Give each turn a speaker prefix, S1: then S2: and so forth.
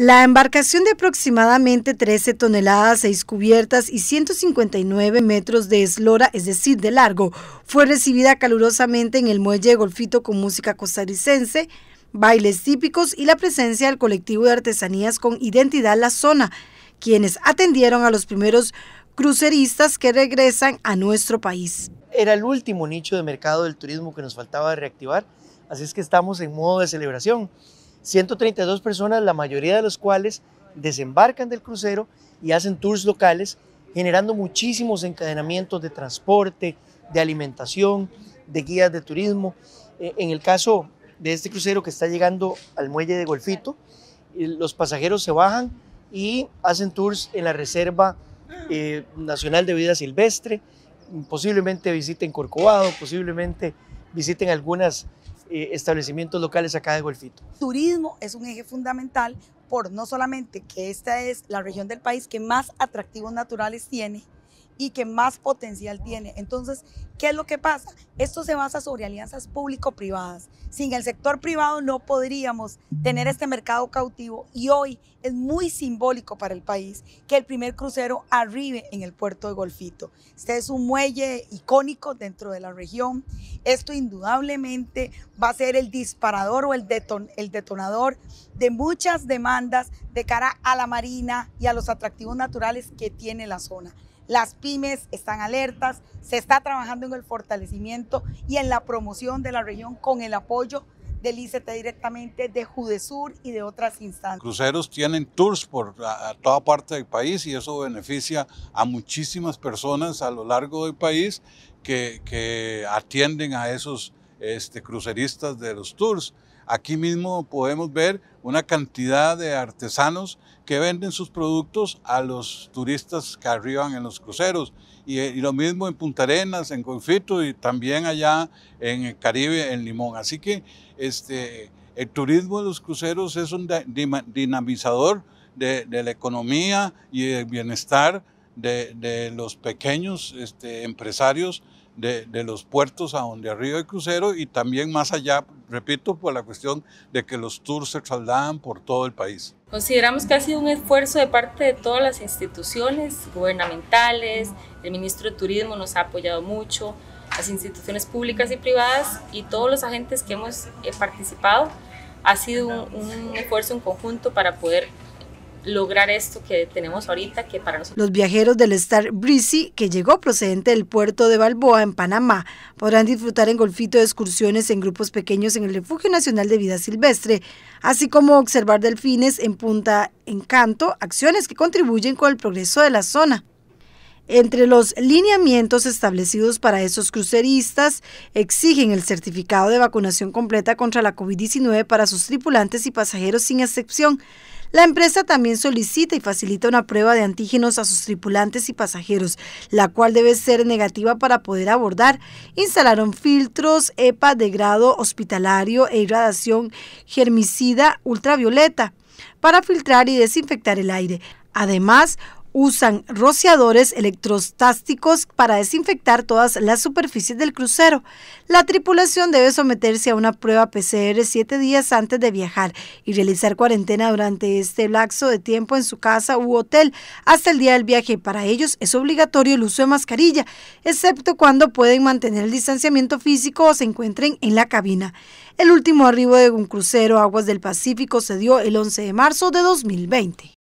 S1: La embarcación de aproximadamente 13 toneladas, 6 cubiertas y 159 metros de eslora, es decir, de largo, fue recibida calurosamente en el muelle de Golfito con música costarricense, bailes típicos y la presencia del colectivo de artesanías con identidad La Zona, quienes atendieron a los primeros cruceristas que regresan a nuestro país.
S2: Era el último nicho de mercado del turismo que nos faltaba reactivar, así es que estamos en modo de celebración. 132 personas, la mayoría de las cuales desembarcan del crucero y hacen tours locales, generando muchísimos encadenamientos de transporte, de alimentación, de guías de turismo. Eh, en el caso de este crucero que está llegando al muelle de Golfito, eh, los pasajeros se bajan y hacen tours en la Reserva eh, Nacional de Vida Silvestre, posiblemente visiten Corcovado, posiblemente visiten algunas eh, establecimientos locales acá de Golfito.
S3: Turismo es un eje fundamental por no solamente que esta es la región del país que más atractivos naturales tiene, y que más potencial tiene. Entonces, ¿qué es lo que pasa? Esto se basa sobre alianzas público-privadas. Sin el sector privado no podríamos tener este mercado cautivo y hoy es muy simbólico para el país que el primer crucero arribe en el puerto de Golfito. Este es un muelle icónico dentro de la región. Esto indudablemente va a ser el disparador o el detonador de muchas demandas de cara a la marina y a los atractivos naturales que tiene la zona. Las pymes están alertas, se está trabajando en el fortalecimiento y en la promoción de la región con el apoyo del ICT directamente, de Judesur y de otras instancias. Cruceros
S4: tienen tours por toda parte del país y eso beneficia a muchísimas personas a lo largo del país que, atienden a esos este, cruceristas de los tours. Aquí mismo podemos ver una cantidad de artesanos que venden sus productos a los turistas que arriban en los cruceros. Y, lo mismo en Punta Arenas, en Confito y también allá en el Caribe, en Limón. Así que este, el turismo de los cruceros es un dinamizador de, la economía y el bienestar de, los pequeños este, empresarios de, los puertos a donde arriba hay crucero y también más allá, repito, por la cuestión de que los tours se trasladan por todo el país.
S3: Consideramos que ha sido un esfuerzo de parte de todas las instituciones gubernamentales, el ministro de Turismo nos ha apoyado mucho, las instituciones públicas y privadas y todos los agentes que hemos eh, participado. Ha sido un, un esfuerzo en conjunto para poder lograr esto que tenemos ahorita, que para Los
S1: viajeros del Star Breezy, que llegó procedente del puerto de Balboa, en Panamá, podrán disfrutar en golfito de excursiones en grupos pequeños en el Refugio Nacional de Vida Silvestre, así como observar delfines en Punta Encanto, acciones que contribuyen con el progreso de la zona. Entre los lineamientos establecidos para esos cruceristas, exigen el certificado de vacunación completa contra la COVID-19 para sus tripulantes y pasajeros sin excepción. La empresa también solicita y facilita una prueba de antígenos a sus tripulantes y pasajeros, la cual debe ser negativa para poder abordar. Instalaron filtros EPA de grado hospitalario e irradiación germicida ultravioleta para filtrar y desinfectar el aire. Además, Usan rociadores electrostásticos para desinfectar todas las superficies del crucero. La tripulación debe someterse a una prueba PCR siete días antes de viajar y realizar cuarentena durante este lapso de tiempo en su casa u hotel hasta el día del viaje. Para ellos es obligatorio el uso de mascarilla, excepto cuando pueden mantener el distanciamiento físico o se encuentren en la cabina. El último arribo de un crucero Aguas del Pacífico se dio el 11 de marzo de 2020.